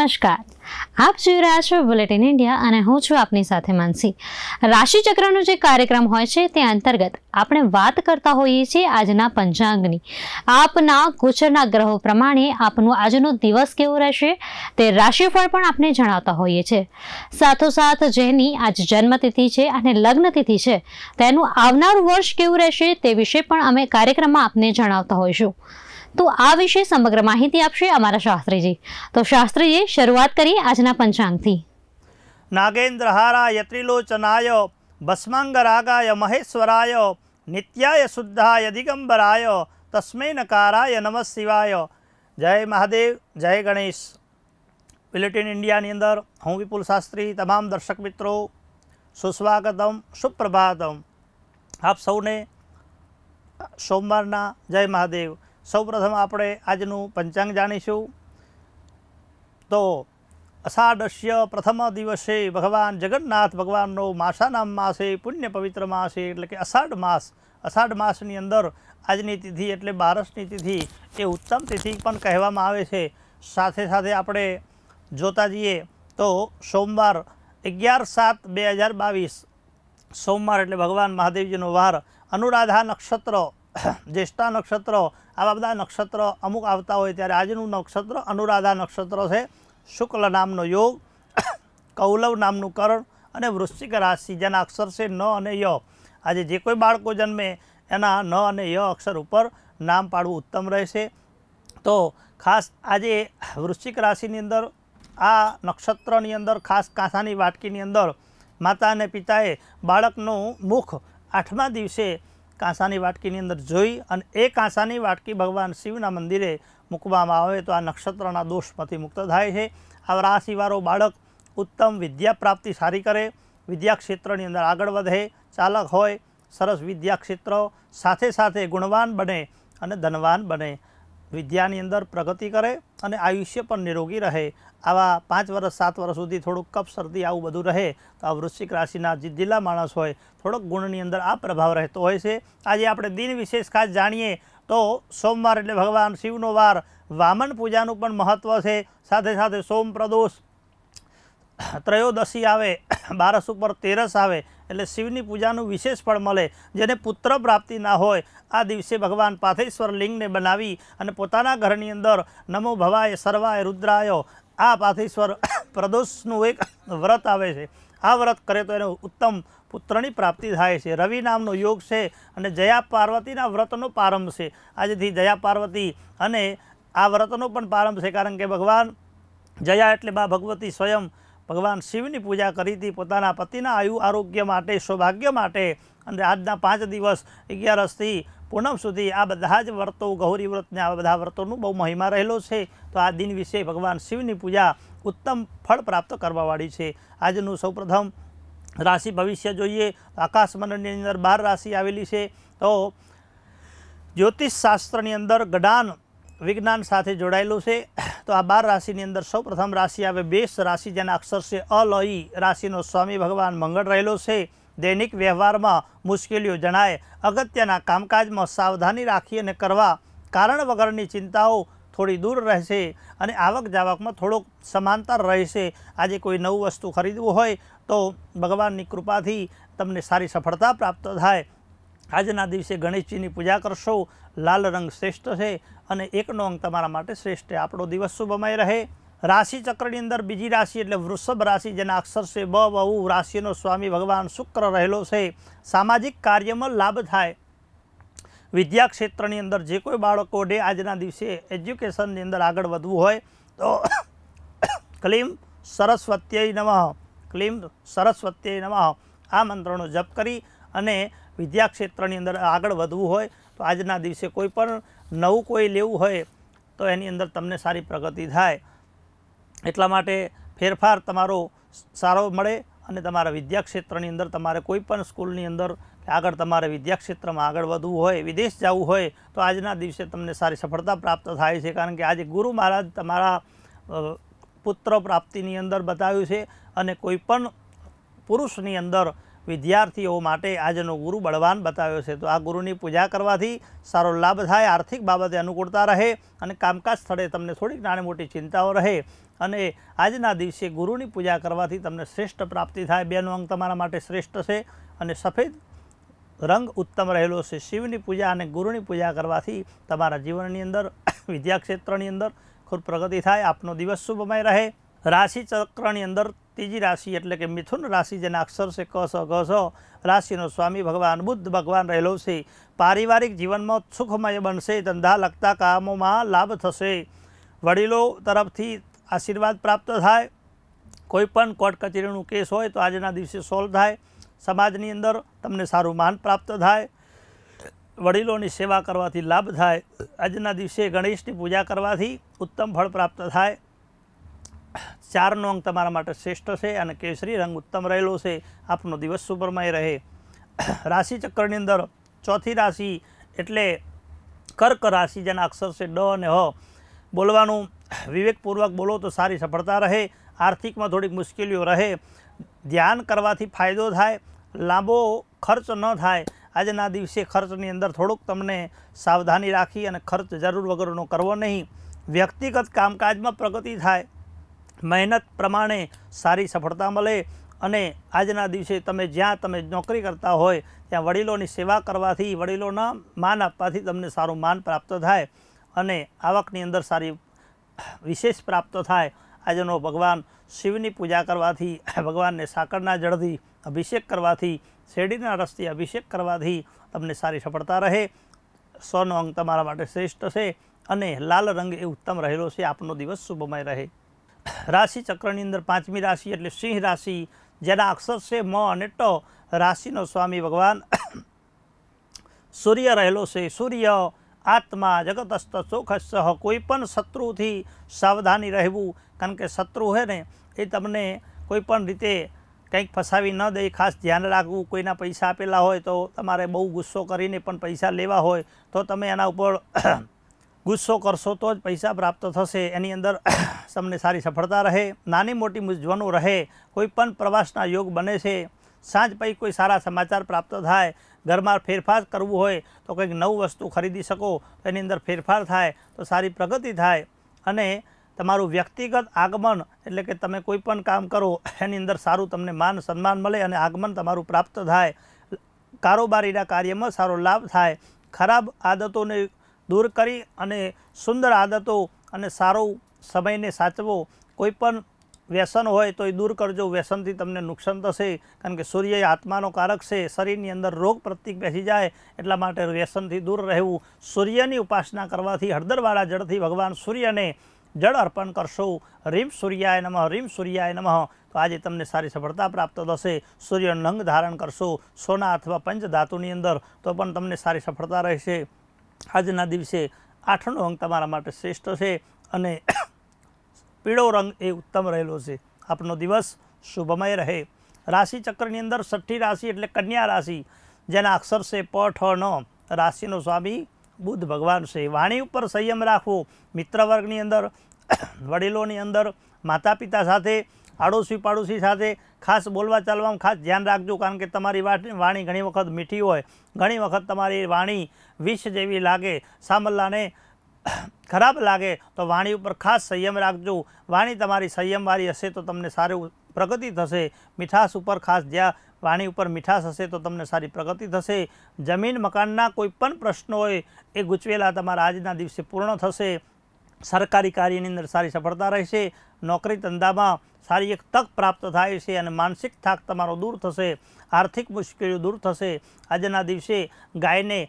નમસ્કાર આપ જોઈ રહ્યા છો બુલેટિન ઇન્ડિયા અને હું છું આપની સાથે માનસી રાશિચક્રનો જે કાર્યક્રમ હોય છે તે અંતર્ગત આપણે વાત કરતા હોઈએ છીએ આજના પંચાંગની આપના ગોચરના ગ્રહો પ્રમાણે આપનો આજનો દિવસ કેવો રહેશે તે રાશિફળ પણ આપને જણાવતા હોઈએ છીએ સાથોસાથ જેની આજ જન્મતિથિ છે અને લગ્નતિથિ છે તેનું આવનારું વર્ષ કેવું રહેશે તે વિશે પણ અમે કાર્યક્રમમાં આપને જણાવતા હોઈશું तो आ विषे समग्र महिती आपसे अमरा शास्त्री जी तो शास्त्री जी शुरुआत करिए आज पंचांग थी नागेन्द्र हारा यत्रिलोचनाय भस्मंगरागाय महेश्वराय नित्याय शुद्धाय दिगंबराय तस्मै नकाराय नम शिवाय जय महादेव जय गणेश बुलेटिन इंडिया की अंदर हूँ विपुल शास्त्री तमाम दर्शक मित्रों सुस्वागतम सुप्रभातम आप सौ ने सोमवार जय महादेव સૌપ્રથમ આપણે આજનું પંચાંગ જાણીશું તો અષાઢસ્ય પ્રથમ દિવસે ભગવાન જગન્નાથ ભગવાનનો માસાનામ માસે પુણ્ય પવિત્ર માસે એટલે કે અષાઢ માસ અષાઢ માસની અંદર આજની તિથિ એટલે બારસની તિથિ એ ઉત્તમ તિથિ પણ કહેવામાં આવે છે સાથે સાથે આપણે જોતા જઈએ તો સોમવાર અગિયાર સાત બે હજાર બાવીસ સોમવાર એટલે ભગવાન મહાદેવજીનો વાર અનુરાધા નક્ષત્ર જ્યેષ્ઠા નક્ષત્ર આવા બધા નક્ષત્ર અમુક આવતા હોય ત્યારે આજનું નક્ષત્ર અનુરાધા નક્ષત્ર છે શુક્લ નામનો યોગ કૌલવ નામનું કરણ અને વૃશ્ચિક રાશિ જેના અક્ષર છે ન અને ય આજે જે કોઈ બાળકો જન્મે એના ન અને ય અક્ષર ઉપર નામ પાડવું ઉત્તમ રહેશે તો ખાસ આજે વૃશ્ચિક રાશિની અંદર આ નક્ષત્રની અંદર ખાસ કાંસાની વાટકીની અંદર માતા અને પિતાએ બાળકનું મુખ આઠમા દિવસે કાંસાની વાટકીની અંદર જોઈ અને એ કાંસાની વાટકી ભગવાન શિવના મંદિરે મૂકવામાં આવે તો આ નક્ષત્રના દોષમાંથી મુક્ત થાય છે આ રાશિવાળો બાળક ઉત્તમ વિદ્યા પ્રાપ્તિ સારી કરે વિદ્યા ક્ષેત્રની અંદર આગળ વધે ચાલક હોય સરસ વિદ્યા ક્ષેત્ર સાથે સાથે ગુણવાન બને અને ધનવાન બને વિદ્યાની અંદર પ્રગતિ કરે અને આયુષ્ય પણ નિરોગી રહે આવા પાંચ વર્ષ સાત વર્ષ સુધી થોડુંક કફ શરદી આવું બધું રહે તો આ વૃશ્ચિક રાશિના જે દિલ્લા માણસ હોય થોડોક ગુણની અંદર આ પ્રભાવ રહેતો હોય છે આજે આપણે દિન વિશેષ ખાસ જાણીએ તો સોમવાર એટલે ભગવાન શિવનો વાર વામન પૂજાનું પણ મહત્ત્વ છે સાથે સાથે સોમ પ્રદોષ ત્રયોદશી આવે બારસ ઉપર તેરસ આવે એટલે શિવની પૂજાનું વિશેષ ફળ મળે જેને પુત્ર પ્રાપ્તિ ના હોય આ દિવસે ભગવાન પાથેશ્વર લિંગને બનાવી અને પોતાના ઘરની અંદર નમો ભવાય સર્વાય રુદ્રાયો આ પાથેશ્વર પ્રદોષનું એક વ્રત આવે છે આ વ્રત કરે તો એને ઉત્તમ પુત્રની પ્રાપ્તિ થાય છે રવિ નામનો યોગ છે અને જયા પાર્વતીના વ્રતનો પ્રારંભ છે આજેથી જયા પાર્વતી અને આ વ્રતનો પણ પ્રારંભ છે કારણ કે ભગવાન જયા એટલે બા ભગવતી સ્વયં ભગવાન શિવની પૂજા કરી હતી પોતાના પતિના આયુ આરોગ્ય માટે સૌભાગ્ય માટે અને આજના પાંચ દિવસ અગિયારસથી પૂનમ સુધી આ બધા જ વ્રતો ગૌરી વ્રતને આ બધા વ્રતોનું બહુ મહિમા રહેલો છે તો આ દિન વિશે ભગવાન શિવની પૂજા ઉત્તમ ફળ પ્રાપ્ત કરવાવાળી છે આજનું સૌપ્રથમ રાશિ ભવિષ્ય જોઈએ આકાશમંડળની અંદર બાર રાશિ આવેલી છે તો જ્યોતિષશાસ્ત્રની અંદર ગડાન વિજ્ઞાન સાથે જોડાયેલું છે તો આ બાર રાશિની અંદર સૌપ્રથમ રાશિ આવે બેસ રાશિ જેના અક્ષર છે અલઈ રાશિનો સ્વામી ભગવાન મંગળ રહેલો છે દૈનિક વ્યવહારમાં મુશ્કેલીઓ જણાય અગત્યના કામકાજમાં સાવધાની રાખી અને કરવા કારણ વગરની ચિંતાઓ થોડી દૂર રહેશે અને આવક જાવકમાં થોડોક સમાંતર રહેશે આજે કોઈ નવું વસ્તુ ખરીદવું હોય તો ભગવાનની કૃપાથી તમને સારી સફળતા પ્રાપ્ત થાય આજના દિવસે ગણેશજીની પૂજા કરશો લાલ રંગ શ્રેષ્ઠ છે અને એકનો અંક તમારા માટે શ્રેષ્ઠ છે આપણો દિવસ શુભમય રહે રાશિ ચક્રની અંદર બીજી રાશિ એટલે વૃષભ રાશિ જેના અક્ષર છે બ વહુ રાશિનો સ્વામી ભગવાન શુક્ર રહેલો છે સામાજિક કાર્યમાં લાભ થાય વિદ્યા ક્ષેત્રની અંદર જે કોઈ બાળકો બાળકોને આજના દિવસે એજ્યુકેશનની અંદર આગળ વધવું હોય તો ક્લીમ સરસ્વત્ય નમઃ ક્લીમ સરસ્વત્ય નમઃ આ મંત્રનો જપ કરી અને વિદ્યા ક્ષેત્રની અંદર આગળ વધવું હોય તો આજના દિવસે કોઈ પણ નવું કોઈ લેવું હોય તો એની અંદર તમને સારી પ્રગતિ થાય એટલા માટે ફેરફાર તમારો સારો મળે અને તમારા વિદ્યાક્ષેત્રની અંદર તમારે કોઈ પણ સ્કૂલની અંદર આગળ તમારે વિદ્યાક્ષેત્રમાં આગળ વધવું હોય વિદેશ જવું હોય તો આજના દિવસે તમને સારી સફળતા પ્રાપ્ત થાય છે કારણ કે આજે ગુરુ મહારાજ તમારા પુત્ર પ્રાપ્તિની અંદર બતાવ્યું છે અને કોઈ પણ પુરુષની અંદર વિદ્યાર્થીઓ માટે આજનો ગુરુ બળવાન બતાવ્યો છે તો આ ગુરુની પૂજા કરવાથી સારો લાભ થાય આર્થિક બાબતે અનુકૂળતા રહે અને કામકાજ સ્થળે તમને થોડીક નાની મોટી ચિંતાઓ રહે અને આજના દિવસે ગુરુની પૂજા કરવાથી તમને શ્રેષ્ઠ પ્રાપ્તિ થાય બેનો અંગ તમારા માટે શ્રેષ્ઠ છે અને સફેદ રંગ ઉત્તમ રહેલો છે શિવની પૂજા અને ગુરુની પૂજા કરવાથી તમારા જીવનની અંદર વિદ્યાક્ષેત્રની અંદર ખૂબ પ્રગતિ થાય આપનો દિવસ શુભમય રહે રાશિચક્રની અંદર ત્રીજી રાશિ એટલે કે મિથુન રાશિ જેના અક્ષર છે ક સ કસ સ રાશિનો સ્વામી ભગવાન બુદ્ધ ભગવાન રહેલો છે પારિવારિક જીવનમાં સુખમય બનશે ધંધા લગતા કામોમાં લાભ થશે વડીલો તરફથી આશીર્વાદ પ્રાપ્ત થાય કોઈપણ કોર્ટ કચેરીનું કેસ હોય તો આજના દિવસે સોલ્વ થાય સમાજની અંદર તમને સારું માન પ્રાપ્ત થાય વડીલોની સેવા કરવાથી લાભ થાય આજના દિવસે ગણેશની પૂજા કરવાથી ઉત્તમ ફળ પ્રાપ્ત થાય ચારનો અંક તમારા માટે શ્રેષ્ઠ છે અને કેસરી રંગ ઉત્તમ રહેલો છે આપનો દિવસ સુપરમય રહે રાશિ ચક્રની અંદર ચોથી રાશિ એટલે કર્ક રાશિ જેના અક્ષર છે ડ અને હ બોલવાનું વિવેકપૂર્વક બોલો તો સારી સફળતા રહે આર્થિકમાં થોડીક મુશ્કેલીઓ રહે ધ્યાન કરવાથી ફાયદો થાય લાંબો ખર્ચ ન થાય આજના દિવસે ખર્ચની અંદર થોડુંક તમને સાવધાની રાખી અને ખર્ચ જરૂર વગરનો કરવો નહીં વ્યક્તિગત કામકાજમાં પ્રગતિ થાય મહેનત પ્રમાણે સારી સફળતા મળે અને આજના દિવસે તમે જ્યાં તમે નોકરી કરતા હોય ત્યાં વડીલોની સેવા કરવાથી વડીલોના માન આપવાથી તમને સારું માન પ્રાપ્ત થાય અને આવકની અંદર સારી વિશેષ પ્રાપ્ત થાય આજનો ભગવાન શિવની પૂજા કરવાથી ભગવાનને સાકરના જળથી અભિષેક કરવાથી શેરડીના રસથી અભિષેક કરવાથી તમને સારી સફળતા રહે સોનો અંગ તમારા માટે શ્રેષ્ઠ છે અને લાલ રંગ એ ઉત્તમ રહેલો છે આપનો દિવસ શુભમય રહે રાશિચક્રની અંદર પાંચમી રાશિ એટલે સિંહ રાશિ જેના અક્ષર છે મ અને ટ રાશિનો સ્વામી ભગવાન સૂર્ય રહેલો છે સૂર્ય આત્મા જગતસ્ત સુખસ્થ કોઈ પણ શત્રુથી સાવધાની રહેવું કારણ કે શત્રુ હે ને એ તમને કોઈ પણ રીતે કંઈક ફસાવી ન દે ખાસ ધ્યાન રાખવું કોઈના પૈસા આપેલા હોય તો તમારે બહુ ગુસ્સો કરીને પણ પૈસા લેવા હોય તો તમે એના ઉપર ગુસ્સો કરશો તો જ પૈસા પ્રાપ્ત થશે એની અંદર તમને સારી સફળતા રહે નાની મોટી મૂંઝવણો રહે કોઈ પણ પ્રવાસના યોગ બને છે સાંજ પછી કોઈ સારા સમાચાર પ્રાપ્ત થાય ઘરમાં ફેરફાર કરવું હોય તો કંઈક નવું વસ્તુ ખરીદી શકો એની અંદર ફેરફાર થાય તો સારી પ્રગતિ થાય અને તમારું વ્યક્તિગત આગમન એટલે કે તમે કોઈ પણ કામ કરો એની અંદર સારું તમને માન સન્માન મળે અને આગમન તમારું પ્રાપ્ત થાય કારોબારીના કાર્યમાં સારો લાભ થાય ખરાબ આદતોને દૂર કરી અને સુંદર આદતો અને સારો સમયને સાચવો કોઈ પણ વ્યસન હોય તો એ દૂર કરજો વ્યસનથી તમને નુકસાન થશે કારણ કે સૂર્ય આત્માનો કારક છે શરીરની અંદર રોગ પ્રતિક બેસી જાય એટલા માટે વ્યસનથી દૂર રહેવું સૂર્યની ઉપાસના કરવાથી હળદરવાળા જળથી ભગવાન સૂર્યને જળ અર્પણ કરશો રીમ સૂર્યાય નમઃ રીમ સૂર્યાય નમઃ તો આજે તમને સારી સફળતા પ્રાપ્ત થશે સૂર્યનો રંગ ધારણ કરશો સોના અથવા પંચ ધાતુની અંદર તો પણ તમને સારી સફળતા રહેશે આજના દિવસે આઠનો અંક તમારા માટે શ્રેષ્ઠ છે અને પીળો રંગ એ ઉત્તમ રહેલો છે આપનો દિવસ શુભમય રહે રાશિ ચક્રની અંદર છઠ્ઠી રાશિ એટલે કન્યા રાશિ જેના અક્ષર છે પ ન રાશિનો સ્વામી બુદ્ધ ભગવાન છે વાણી ઉપર સંયમ રાખવો મિત્રવર્ગની અંદર વડીલોની અંદર માતા પિતા સાથે પાડોશી પાડોશી સાથે ખાસ બોલવા ચાલવામાં ખાસ ધ્યાન રાખજો કારણ કે તમારી વાણી ઘણી વખત મીઠી હોય ઘણી વખત તમારી વાણી વિષ જેવી લાગે સામલ્લાને ખરાબ લાગે તો વાણી ઉપર ખાસ સંયમ રાખજો વાણી તમારી સંયમવાળી હશે તો તમને સારું પ્રગતિ થશે મીઠાશ ઉપર ખાસ જ્યાં વાણી ઉપર મીઠાશ હશે તો તમને સારી પ્રગતિ થશે જમીન મકાનના કોઈ પણ પ્રશ્નો હોય એ ગૂંચવેલા તમારા આજના દિવસે પૂર્ણ થશે સરકારી કાર્યની અંદર સારી સફળતા રહેશે નોકરી ધંધામાં સારી એક તક પ્રાપ્ત થાય છે અને માનસિક થાક તમારો દૂર થશે આર્થિક મુશ્કેલીઓ દૂર થશે આજના દિવસે ગાયને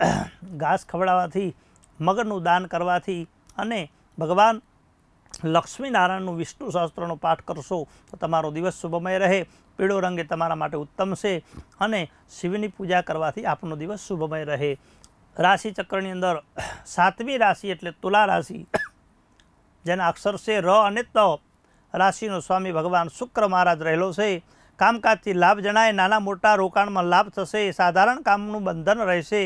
ઘાસ ખવડાવવાથી મગરનું દાન કરવાથી અને ભગવાન લક્ષ્મીનારાયણનું વિષ્ણુ શાસ્ત્રનો પાઠ કરશો તો તમારો દિવસ શુભમય રહે પીળો રંગે તમારા માટે ઉત્તમ છે અને શિવની પૂજા કરવાથી આપનો દિવસ શુભમય રહે રાશિ રાશિચક્રની અંદર સાતમી રાશિ એટલે તુલા રાશિ જેના અક્ષર છે ર અને ત રાશિનો સ્વામી ભગવાન શુક્ર મહારાજ રહેલો છે કામકાજથી લાભ જણાય નાના મોટા રોકાણમાં લાભ થશે સાધારણ કામનું બંધન રહેશે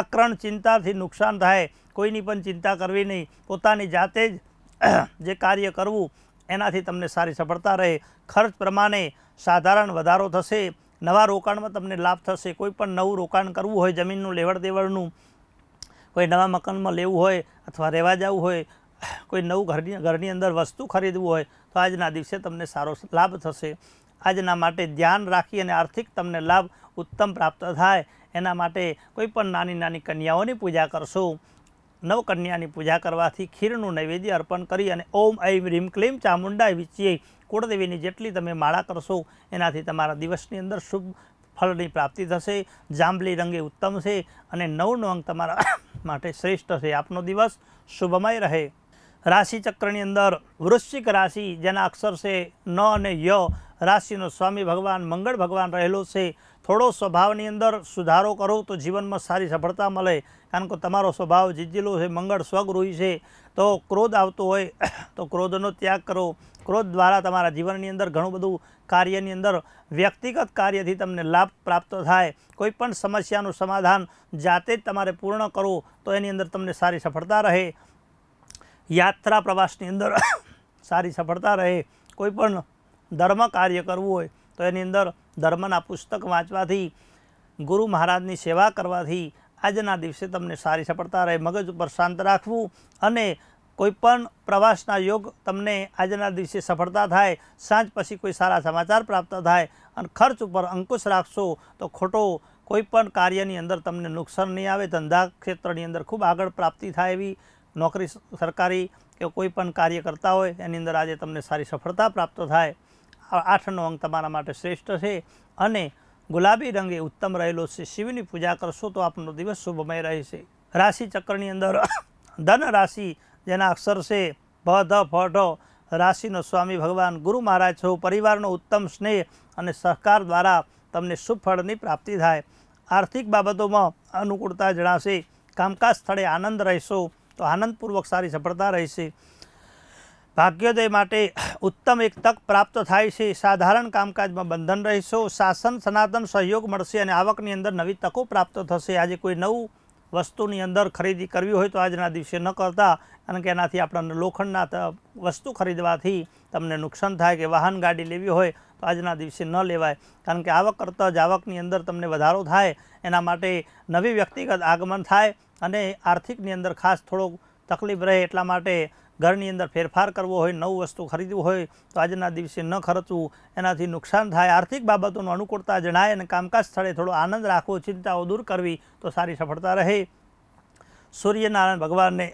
આકરણ ચિંતાથી નુકસાન થાય કોઈની પણ ચિંતા કરવી નહીં પોતાની જાતે જ જે કાર્ય કરવું એનાથી તમને સારી સફળતા રહે ખર્ચ પ્રમાણે સાધારણ વધારો થશે નવા રોકાણમાં તમને લાભ થશે કોઈ પણ નવું રોકાણ કરવું હોય જમીનનું લેવડ દેવડનું કોઈ નવા મકાનમાં લેવું હોય અથવા રહેવા જવું હોય કોઈ નવું ઘરની ઘરની અંદર વસ્તુ ખરીદવું હોય તો આજના દિવસે તમને સારો લાભ થશે આજના માટે ધ્યાન રાખી અને આર્થિક તમને લાભ ઉત્તમ પ્રાપ્ત થાય એના માટે કોઈ પણ નાની નાની કન્યાઓની પૂજા કરશો નવકન્યાની પૂજા કરવાથી ખીરનું નૈવેદ્ય અર્પણ કરી અને ઓમ ઐમ રીમ ક્લીમ ચામુંડા વિચ્યે કુળદેવીની જેટલી તમે માળા કરશો એનાથી તમારા દિવસની અંદર શુભ ફળની પ્રાપ્તિ થશે જાંબલી રંગે ઉત્તમ છે અને નવનો અંક તમારા માટે શ્રેષ્ઠ છે આપનો દિવસ શુભમય રહે રાશિચક્રની અંદર વૃશ્ચિક રાશિ જેના અક્ષર છે ન અને ય રાશિનો સ્વામી ભગવાન મંગળ ભગવાન રહેલો છે થોડો સ્વભાવની અંદર સુધારો કરો તો જીવનમાં સારી સફળતા મળે કારણ કે તમારો સ્વભાવ જીજેલો છે મંગળ સ્વગૃહી છે તો ક્રોધ આવતો હોય તો ક્રોધનો ત્યાગ કરો ક્રોધ દ્વારા તમારા જીવનની અંદર ઘણું બધું કાર્યની અંદર વ્યક્તિગત કાર્યથી તમને લાભ પ્રાપ્ત થાય કોઈપણ સમસ્યાનું સમાધાન જાતે જ તમારે પૂર્ણ કરો તો એની અંદર તમને સારી સફળતા રહે યાત્રા પ્રવાસની અંદર સારી સફળતા રહે કોઈપણ ધર્મ કાર્ય કરવું હોય તો એની અંદર ધર્મના પુસ્તક વાંચવાથી ગુરુ મહારાજની સેવા કરવાથી આજના દિવસે તમને સારી સફળતા રહે મગજ ઉપર શાંત રાખવું અને કોઈપણ પ્રવાસના યોગ તમને આજના દિવસે સફળતા થાય સાંજ પછી કોઈ સારા સમાચાર પ્રાપ્ત થાય અને ખર્ચ ઉપર અંકુશ રાખશો તો ખોટો કોઈપણ કાર્યની અંદર તમને નુકસાન નહીં આવે ધંધા ક્ષેત્રની અંદર ખૂબ આગળ પ્રાપ્તિ થાય એવી નોકરી સરકારી કે કોઈપણ પણ કાર્ય કરતા હોય એની અંદર આજે તમને સારી સફળતા પ્રાપ્ત થાય આઠનો અંક તમારા માટે શ્રેષ્ઠ છે અને ગુલાબી રંગે ઉત્તમ રહેલો છે શિવની પૂજા કરશો તો આપનો દિવસ શુભમય રહેશે રાશિ ચક્રની અંદર ધન રાશિ જેના અક્ષર છે ભ ધ ફ ઢ રાશિનો સ્વામી ભગવાન ગુરુ મહારાજ સૌ પરિવારનો ઉત્તમ સ્નેહ અને સહકાર દ્વારા તમને સુફળની પ્રાપ્તિ થાય આર્થિક બાબતોમાં અનુકૂળતા જણાશે કામકાજ સ્થળે આનંદ રહેશો તો આનંદપૂર્વક સારી સફળતા રહેશે ભાગ્યોદય માટે ઉત્તમ એક તક પ્રાપ્ત થાય છે સાધારણ કામકાજમાં બંધન રહેશો શાસન સનાતન સહયોગ મળશે અને આવકની અંદર નવી તકો પ્રાપ્ત થશે આજે કોઈ નવું વસ્તુની અંદર ખરીદી કરવી હોય તો આજના દિવસે ન કરતા કારણ કે એનાથી આપણને લોખંડના વસ્તુ ખરીદવાથી તમને નુકસાન થાય કે વાહન ગાડી લેવી હોય તો આજના દિવસે ન લેવાય કારણ કે આવક કરતાં જ આવકની અંદર તમને વધારો થાય એના માટે નવી વ્યક્તિગત આગમન થાય અને આર્થિકની અંદર ખાસ થોડોક તકલીફ રહે એટલા માટે ઘરની અંદર ફેરફાર કરવો હોય નવું વસ્તુ ખરીદવું હોય તો આજના દિવસે ન ખર્ચવું એનાથી નુકસાન થાય આર્થિક બાબતોનું અનુકૂળતા જણાય અને કામકાજ સ્થળે થોડો આનંદ રાખવો ચિંતાઓ દૂર કરવી તો સારી સફળતા રહે સૂર્યનારાયણ ભગવાનને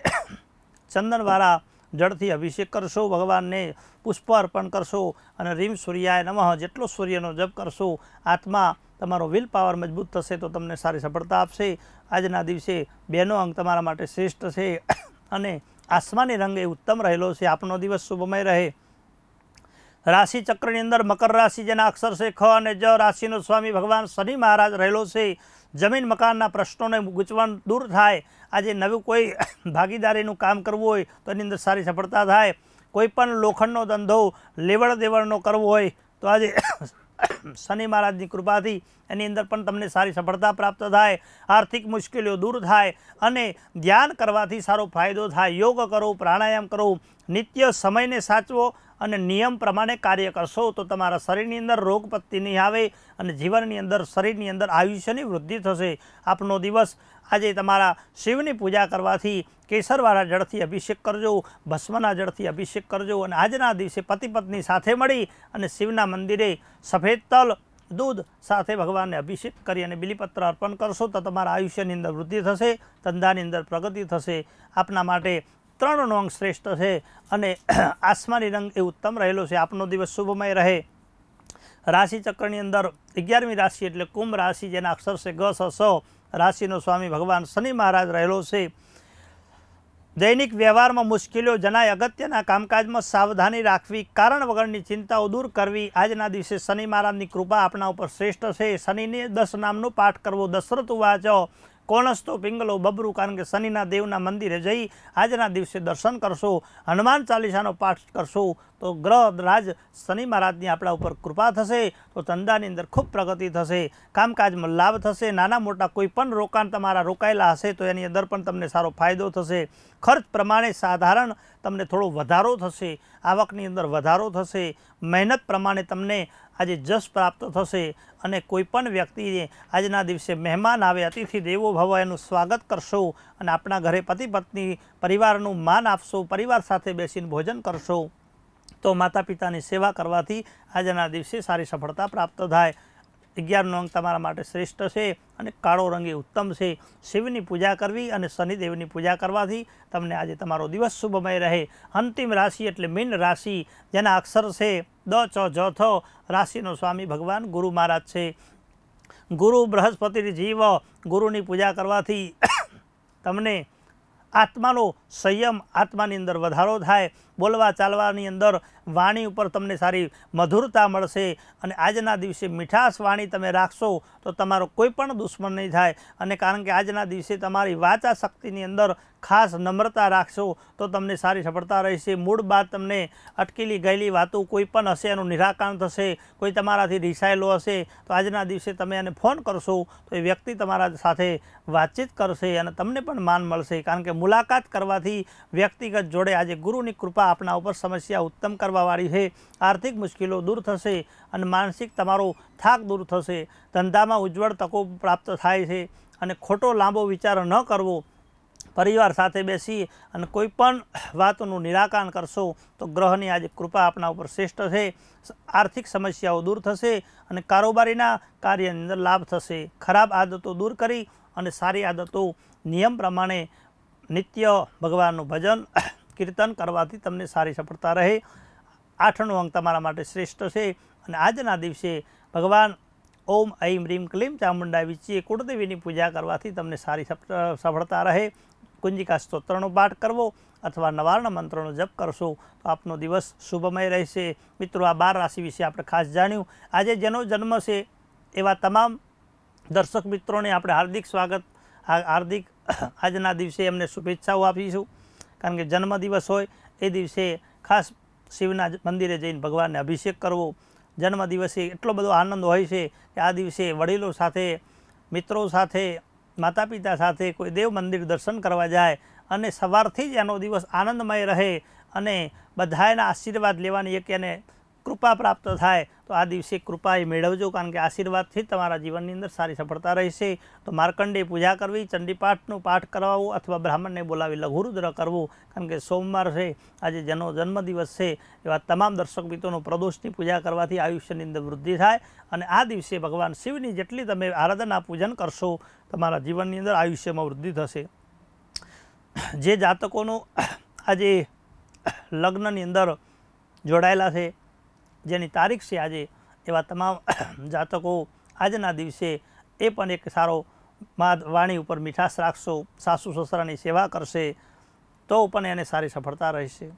ચંદનવાળા જળથી અભિષેક કરશો ભગવાનને પુષ્પ અર્પણ કરશો અને રીમ સૂર્યાય નમઃ જેટલો સૂર્યનો જપ કરશો આત્મા તમારો વિલ પાવર મજબૂત થશે તો તમને સારી સફળતા આપશે આજના દિવસે બેનો અંક તમારા માટે શ્રેષ્ઠ છે અને આસમાની રંગ એ ઉત્તમ રહેલો છે આપનો દિવસ શુભમય રહે રાશિ ચક્રની અંદર મકર રાશિ જેના અક્ષર છે ખ અને જ રાશિનો સ્વામી ભગવાન શનિ મહારાજ રહેલો છે જમીન મકાનના પ્રશ્નોને ગૂંચવણ દૂર થાય આજે નવું કોઈ ભાગીદારીનું કામ કરવું હોય તો એની અંદર સારી સફળતા થાય કોઈ પણ લોખંડનો ધંધો લેવડ દેવડનો કરવો હોય તો આજે શનિ મહારાજની કૃપાથી એની અંદર પણ તમને સારી સફળતા પ્રાપ્ત થાય આર્થિક મુશ્કેલીઓ દૂર થાય અને ધ્યાન કરવાથી સારો ફાયદો થાય યોગ કરો પ્રાણાયામ કરો નિત્ય સમયને સાચવો અને નિયમ પ્રમાણે કાર્ય કરશો તો તમારા શરીરની અંદર રોગપત્તિ નહીં આવે અને જીવનની અંદર શરીરની અંદર આયુષ્યની વૃદ્ધિ થશે આપનો દિવસ આજે તમારા શિવની પૂજા કરવાથી કેસરવાળા જળથી અભિષેક કરજો ભસ્મના જળથી અભિષેક કરજો અને આજના દિવસે પતિ પત્ની સાથે મળી અને શિવના મંદિરે સફેદ તલ દૂધ સાથે ભગવાનને અભિષેક કરી અને બિલીપત્ર અર્પણ કરશો તો તમારા આયુષ્યની અંદર વૃદ્ધિ થશે ધંધાની અંદર પ્રગતિ થશે આપના માટે ત્રણનો અંગ શ્રેષ્ઠ છે અને આસમાની રંગ એ ઉત્તમ રહેલો છે આપનો દિવસ શુભમય રહે રાશિચક્રની અંદર અગિયારમી રાશિ એટલે કુંભ રાશિ જેના અક્ષર છે ગ સ સ રાશિનો સ્વામી ભગવાન શનિ મહારાજ રહેલો છે દૈનિક વ્યવહારમાં મુશ્કેલીઓ જણાય અગત્યના કામકાજમાં સાવધાની રાખવી કારણ વગરની ચિંતાઓ દૂર કરવી આજના દિવસે શનિ મહારાજની કૃપા આપણા ઉપર શ્રેષ્ઠ છે શનિને દસ નામનો પાઠ કરવો દશરથ વાંચો કોણસ્તો પિંગલો બબરું કારણ કે શનિના દેવના મંદિરે જઈ આજના દિવસે દર્શન કરશો હનુમાન ચાલીસાનો પાઠ કરશો તો ગ્રહ રાજ શનિ મહારાજની આપણા ઉપર કૃપા થશે તો ધંધાની અંદર ખૂબ પ્રગતિ થશે કામકાજમાં લાભ થશે નાના મોટા કોઈ પણ રોકાણ તમારા રોકાયેલા હશે તો એની અંદર પણ તમને સારો ફાયદો થશે ખર્ચ પ્રમાણે સાધારણ તમને થોડો વધારો થશે આવકની અંદર વધારો થશે મહેનત પ્રમાણે તમને આજે જશ પ્રાપ્ત થશે અને કોઈપણ વ્યક્તિએ આજના દિવસે મહેમાન આવે અતિથિ દેવો ભવ એનું સ્વાગત કરશો અને આપણા ઘરે પતિ પત્ની પરિવારનું માન આપશો પરિવાર સાથે બેસીને ભોજન કરશો તો માતા પિતાની સેવા કરવાથી આજના દિવસે સારી સફળતા પ્રાપ્ત થાય અગિયારનો અંક તમારા માટે શ્રેષ્ઠ છે અને કાળો રંગ એ ઉત્તમ છે શિવની પૂજા કરવી અને શનિદેવની પૂજા કરવાથી તમને આજે તમારો દિવસ શુભમય રહે અંતિમ રાશિ એટલે મીન રાશિ જેના અક્ષર છે દ ચ જ થ રાશિનો સ્વામી ભગવાન ગુરુ મહારાજ છે ગુરુ બૃહસ્પતિ જીવ ગુરુની પૂજા કરવાથી તમને આત્માનો સંયમ આત્માની અંદર વધારો થાય બોલવા ચાલવાની અંદર વાણી ઉપર તમને સારી મધુરતા મળશે અને આજના દિવસે મીઠાશ વાણી તમે રાખશો તો તમારો કોઈ પણ દુશ્મન નહીં થાય અને કારણ કે આજના દિવસે તમારી વાચા શક્તિની અંદર ખાસ નમ્રતા રાખશો તો તમને સારી સફળતા રહેશે મૂળ બાદ તમને અટકેલી ગયેલી વાતો કોઈ પણ હશે એનું નિરાકરણ થશે કોઈ તમારાથી રિસાયેલો હશે તો આજના દિવસે તમે એને ફોન કરશો તો એ વ્યક્તિ તમારા સાથે વાતચીત કરશે અને તમને પણ માન મળશે કારણ કે મુલાકાત કરવાથી વ્યક્તિગત જોડે આજે ગુરુની કૃપા આપણા ઉપર સમસ્યા ઉત્તમ કરવા કરવાવાળી છે આર્થિક મુશ્કેલીઓ દૂર થશે અને માનસિક તમારો થાક દૂર થશે ધંધામાં ઉજ્જવળ તકો પ્રાપ્ત થાય છે અને ખોટો લાંબો વિચાર ન કરવો પરિવાર સાથે બેસી અને કોઈ પણ વાતનું નિરાકરણ કરશો તો ગ્રહની આજે કૃપા આપના ઉપર શ્રેષ્ઠ છે આર્થિક સમસ્યાઓ દૂર થશે અને કારોબારીના કાર્યની અંદર લાભ થશે ખરાબ આદતો દૂર કરી અને સારી આદતો નિયમ પ્રમાણે નિત્ય ભગવાનનું ભજન કીર્તન કરવાથી તમને સારી સફળતા રહે આઠનો અંક તમારા માટે શ્રેષ્ઠ છે અને આજના દિવસે ભગવાન ઓમ ઐમ રીમ ક્લીમ ચામુંડા વિચીએ કુળદેવીની પૂજા કરવાથી તમને સારી સફળતા રહે કુંજિકા સ્તોત્રનો પાઠ કરવો અથવા નવારના મંત્રનો જપ કરશો તો આપનો દિવસ શુભમય રહેશે મિત્રો આ બાર રાશિ વિશે આપણે ખાસ જાણ્યું આજે જેનો જન્મ છે એવા તમામ દર્શક મિત્રોને આપણે હાર્દિક સ્વાગત હાર્દિક આજના દિવસે એમને શુભેચ્છાઓ આપીશું કારણ કે જન્મદિવસ હોય એ દિવસે ખાસ શિવના મંદિરે જઈને ભગવાનને અભિષેક કરવો જન્મદિવસે એટલો બધો આનંદ હોય છે કે આ દિવસે વડીલો સાથે મિત્રો સાથે માતા પિતા સાથે કોઈ દેવ મંદિર દર્શન કરવા જાય અને સવારથી જ એનો દિવસ આનંદમય રહે અને બધાના આશીર્વાદ લેવાની એક એને કૃપા પ્રાપ્ત થાય તો આ દિવસે કૃપા એ મેળવજો કારણ કે આશીર્વાદથી તમારા જીવનની અંદર સારી સફળતા રહેશે તો માર્કંડે પૂજા કરવી ચંડીપાઠનું પાઠ કરાવવું અથવા બ્રાહ્મણને બોલાવી લઘુરુદ્ર કરવું કારણ કે સોમવાર છે આજે જેનો જન્મદિવસ છે એવા તમામ દર્શક મિત્રોનો પ્રદોષની પૂજા કરવાથી આયુષ્યની અંદર વૃદ્ધિ થાય અને આ દિવસે ભગવાન શિવની જેટલી તમે આરાધના પૂજન કરશો તમારા જીવનની અંદર આયુષ્યમાં વૃદ્ધિ થશે જે જાતકોનું આજે લગ્નની અંદર જોડાયેલા છે જેની તારીખ છે આજે એવા તમામ જાતકો આજના દિવસે એ પણ એક સારો મા વાણી ઉપર મીઠાશ રાખશો સાસુ સસરાની સેવા કરશે તો પણ એને સારી સફળતા રહેશે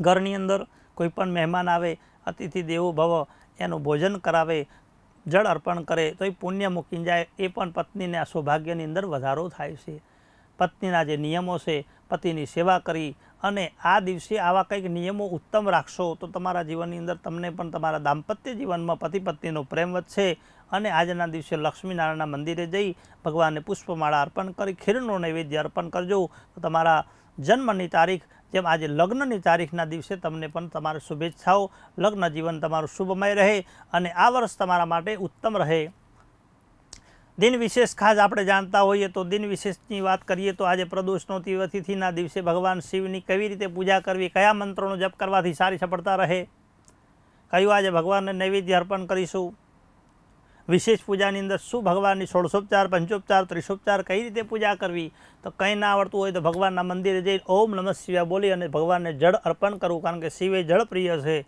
ઘરની અંદર કોઈ પણ મહેમાન આવે અતિથિ દેવો ભવ એનું ભોજન કરાવે જળ અર્પણ કરે તો એ પુણ્ય મૂકી જાય એ પણ પત્નીને આ સૌભાગ્યની અંદર વધારો થાય છે પત્નીના જે નિયમો છે પતિની સેવા કરી અને આ દિવસે આવા કંઈક નિયમો ઉત્તમ રાખશો તો તમારા જીવનની અંદર તમને પણ તમારા દાંપત્ય જીવનમાં પતિ પત્નીનો પ્રેમ વધશે અને આજના દિવસે લક્ષ્મીનારાયણના મંદિરે જઈ ભગવાનને પુષ્પમાળા અર્પણ કરી ખીરનો નૈવેદ્ય અર્પણ કરજો તો તમારા જન્મની તારીખ જેમ આજે લગ્નની તારીખના દિવસે તમને પણ તમારી શુભેચ્છાઓ લગ્ન જીવન તમારું શુભમય રહે અને આ વર્ષ તમારા માટે ઉત્તમ રહે દિન વિશેષ ખાસ આપણે જાણતા હોઈએ તો દિન વિશેષની વાત કરીએ તો આજે પ્રદોષનો તિવતિથિના દિવસે ભગવાન શિવની કેવી રીતે પૂજા કરવી કયા મંત્રોનો જપ કરવાથી સારી સફળતા રહે કયું આજે ભગવાનને નૈવેદ્ય અર્પણ કરીશું વિશેષ પૂજાની અંદર શું ભગવાનની ષોડશોપચાર પંચોપચાર ત્રિશોપચાર કઈ રીતે પૂજા કરવી તો કંઈ ના આવડતું હોય તો ભગવાનના મંદિરે જઈ ઓમ નમઃ શિવાય બોલી અને ભગવાનને જળ અર્પણ કરવું કારણ કે શિવે જળ પ્રિય છે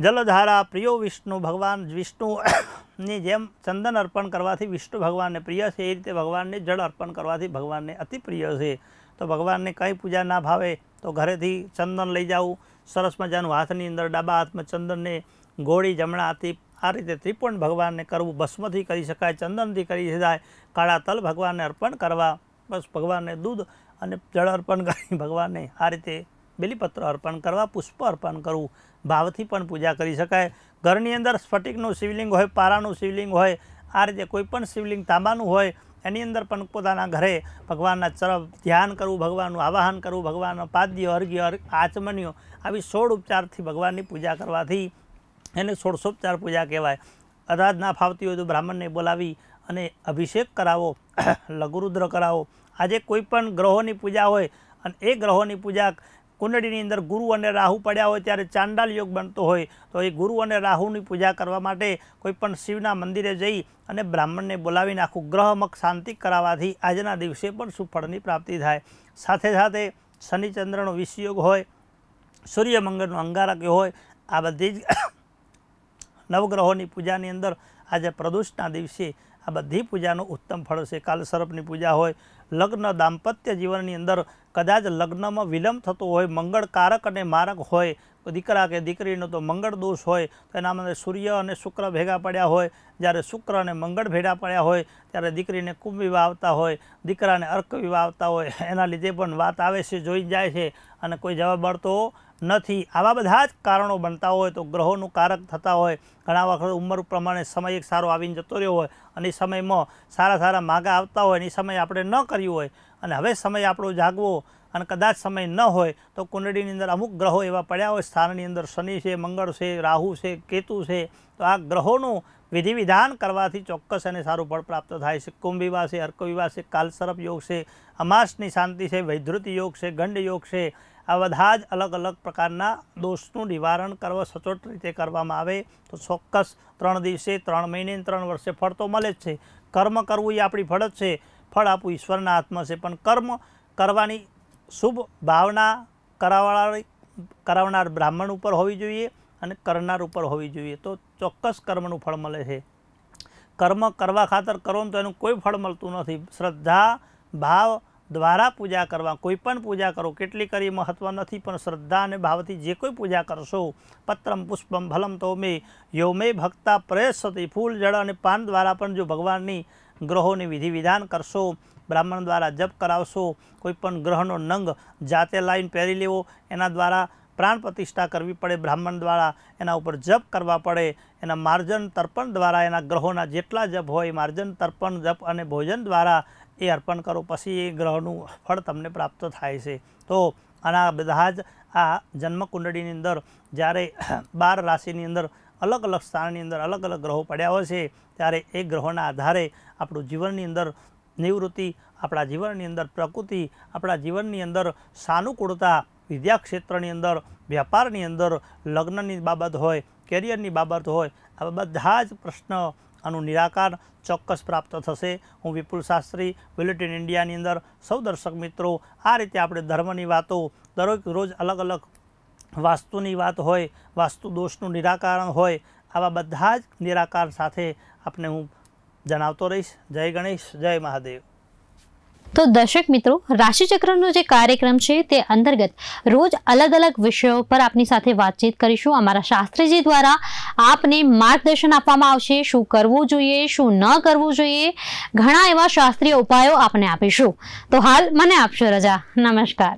જલધારા પ્રિયો વિષ્ણુ ભગવાન વિષ્ણુ ની જેમ ચંદન અર્પણ કરવાથી વિષ્ણુ ભગવાનને પ્રિય છે એ રીતે ભગવાનને જળ અર્પણ કરવાથી ભગવાનને અતિ પ્રિય છે તો ભગવાનને કંઈ પૂજા ના ભાવે તો ઘરેથી ચંદન લઈ જવું સરસ મજાનું હાથની અંદર ડાબા હાથમાં ચંદનને ગોળી જમણા હાથી આ રીતે ત્રિપુણ ભગવાનને કરવું ભસ્મથી કરી શકાય ચંદનથી કરી શકાય કાળા તલ ભગવાનને અર્પણ કરવા બસ ભગવાનને દૂધ અને જળ અર્પણ કરી ભગવાનને આ રીતે બેલીપત્ર અર્પણ કરવા પુષ્પ અર્પણ કરવું ભાવથી પણ પૂજા કરી શકાય ઘરની અંદર સ્ફટિકનું શિવલિંગ હોય પારાનું શિવલિંગ હોય આ રીતે કોઈપણ શિવલિંગ તાંબાનું હોય એની અંદર પણ પોતાના ઘરે ભગવાનના ચરફ ધ્યાન કરવું ભગવાનનું આવાહન કરવું ભગવાનનો પાદ્ય અર્ઘ્ય આચમનીઓ આવી સોળ ઉપચારથી ભગવાનની પૂજા કરવાથી એને સોળસોપચાર પૂજા કહેવાય અદાજ ના ફાવતી હોય તો બ્રાહ્મણને બોલાવી અને અભિષેક કરાવો લઘુરુદ્ર કરાવો આજે કોઈ પણ ગ્રહોની પૂજા હોય અને એ ગ્રહોની પૂજા કુંડળીની અંદર ગુરુ અને રાહુ પડ્યા હોય ત્યારે ચાંડાલ યોગ બનતો હોય તો એ ગુરુ અને રાહુની પૂજા કરવા માટે કોઈપણ શિવના મંદિરે જઈ અને બ્રાહ્મણને બોલાવીને આખું ગ્રહમક શાંતિ કરાવવાથી આજના દિવસે પણ સુફળની પ્રાપ્તિ થાય સાથે સાથે શનિચંદ્રનો વિષયોગ હોય સૂર્યમંગળનો અંગારક હોય આ બધી જ નવગ્રહોની પૂજાની અંદર આજે પ્રદોષના દિવસે આ બધી પૂજાનું ઉત્તમ ફળ છે કાલસર્પની પૂજા હોય લગ્ન દાંપત્ય જીવનની અંદર કદાચ લગ્નમાં વિલંબ થતો હોય મંગળકારક અને મારક હોય દીકરા કે દીકરીનો તો મંગળ દોષ હોય તો એનામાં સૂર્ય અને શુક્ર ભેગા પડ્યા હોય જ્યારે શુક્ર અને મંગળ ભેગા પડ્યા હોય ત્યારે દીકરીને કુંભ વિવાહ આવતા હોય દીકરાને અર્ક વિવાહ આવતા હોય એના લીધે પણ વાત આવે છે જોઈ જાય છે અને કોઈ જવાબ મળતો નથી આવા બધા જ કારણો બનતા હોય તો ગ્રહોનું કારક થતા હોય ઘણા વખત ઉંમર પ્રમાણે સમય એક સારો આવીને જતો રહ્યો હોય અને સમયમાં સારા સારા માગા આવતા હોય અને એ સમય આપણે ન કર્યું હોય અને હવે સમય આપણો જાગવો અને કદાચ સમય ન હોય તો કુંડળીની અંદર અમુક ગ્રહો એવા પડ્યા હોય સ્થાનની અંદર શનિ છે મંગળ છે રાહુ છે કેતુ છે તો આ ગ્રહોનું વિધિ વિધાન કરવાથી ચોક્કસ અને સારું ફળ પ્રાપ્ત થાય છે કુંભ વિવાહ છે અર્ક વિવાહ છે કાલસરપ યોગ છે અમાસની શાંતિ છે વૈધૃત યોગ છે ગંડ યોગ છે આ બધા જ અલગ અલગ પ્રકારના દોષનું નિવારણ કરવા સચોટ રીતે કરવામાં આવે તો ચોક્કસ ત્રણ દિવસે ત્રણ મહિને ત્રણ વર્ષે ફળ તો મળે જ છે કર્મ કરવું એ આપણી ફળ જ છે ફળ આપવું ઈશ્વરના હાથમાં છે પણ કર્મ કરવાની શુભ ભાવના કરાવનાર કરાવનાર બ્રાહ્મણ ઉપર હોવી જોઈએ અને કરનાર ઉપર હોવી જોઈએ તો ચોક્કસ કર્મનું ફળ મળે છે કર્મ કરવા ખાતર કરો તો એનું કોઈ ફળ મળતું નથી શ્રદ્ધા ભાવ દ્વારા પૂજા કરવા કોઈ પણ પૂજા કરો કેટલી કરી મહત્ત્વ નથી પણ શ્રદ્ધા અને ભાવથી જે કોઈ પૂજા કરશો પત્રમ પુષ્પમ ભલમ તો મે યો મે ભક્તા પ્રયસતી ફૂલ જળ અને પાન દ્વારા પણ જો ભગવાનની ગ્રહોની વિધિ વિધાન કરશો બ્રાહ્મણ દ્વારા જપ કરાવશો કોઈપણ ગ્રહનો નંગ જાતે લાઈન પહેરી લેવો એના દ્વારા પ્રાણ પ્રતિષ્ઠા કરવી પડે બ્રાહ્મણ દ્વારા એના ઉપર જપ કરવા પડે એના માર્જન તર્પણ દ્વારા એના ગ્રહોના જેટલા જપ હોય માર્જન તર્પણ જપ અને ભોજન દ્વારા એ અર્પણ કરો પછી એ ગ્રહનું ફળ તમને પ્રાપ્ત થાય છે તો આના બધા જ આ જન્મકુંડળીની અંદર જ્યારે બાર રાશિની અંદર અલગ અલગ સ્થાનની અંદર અલગ અલગ ગ્રહો પડ્યા હોય છે ત્યારે એ ગ્રહોના આધારે આપણું જીવનની અંદર નિવૃત્તિ આપણા જીવનની અંદર પ્રકૃતિ આપણા જીવનની અંદર સાનુકૂળતા વિદ્યા ક્ષેત્રની અંદર વ્યાપારની અંદર લગ્નની બાબત હોય કેરિયરની બાબત હોય આ બધા જ પ્રશ્ન આનું નિરાકાર ચોક્કસ પ્રાપ્ત થશે હું વિપુલ શાસ્ત્રી બુલેટિન ઇન્ડિયાની અંદર સૌ દર્શક મિત્રો આ રીતે આપણે ધર્મની વાતો દરેક રોજ અલગ અલગ વાસ્તુની વાત હોય વાસ્તુ દોષનું નિરાકરણ હોય આવા બધા જ નિરાકાર સાથે આપને હું જણાવતો રહીશ જય ગણેશ જય મહાદેવ તો દર્શક મિત્રો રાશિચક્રનો જે કાર્યક્રમ છે તે અંતર્ગત રોજ અલગ અલગ વિષયો પર આપની સાથે વાતચીત કરીશું અમારા શાસ્ત્રીજી દ્વારા આપને માર્ગદર્શન આપવામાં આવશે શું કરવું જોઈએ શું ન કરવું જોઈએ ઘણા એવા શાસ્ત્રીય ઉપાયો આપને આપીશું તો હાલ મને આપશો રજા નમસ્કાર